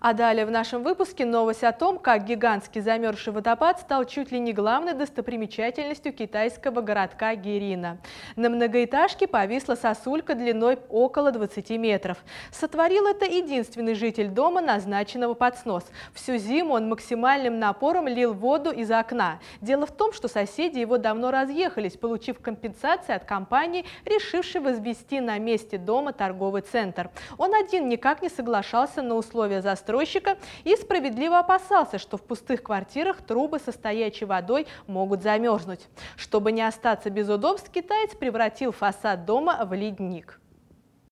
А далее в нашем выпуске новость о том, как гигантский замерзший водопад стал чуть ли не главной достопримечательностью китайского городка Герина. На многоэтажке повисла сосулька длиной около 20 метров. Сотворил это единственный житель дома, назначенного под снос. Всю зиму он максимальным напором лил воду из окна. Дело в том, что соседи его давно разъехались, получив компенсации от компании, решившей возвести на месте дома торговый центр. Он один никак не соглашался на условия застройки застройщика и справедливо опасался, что в пустых квартирах трубы со стоячей водой могут замерзнуть. Чтобы не остаться без удобств, китаец превратил фасад дома в ледник.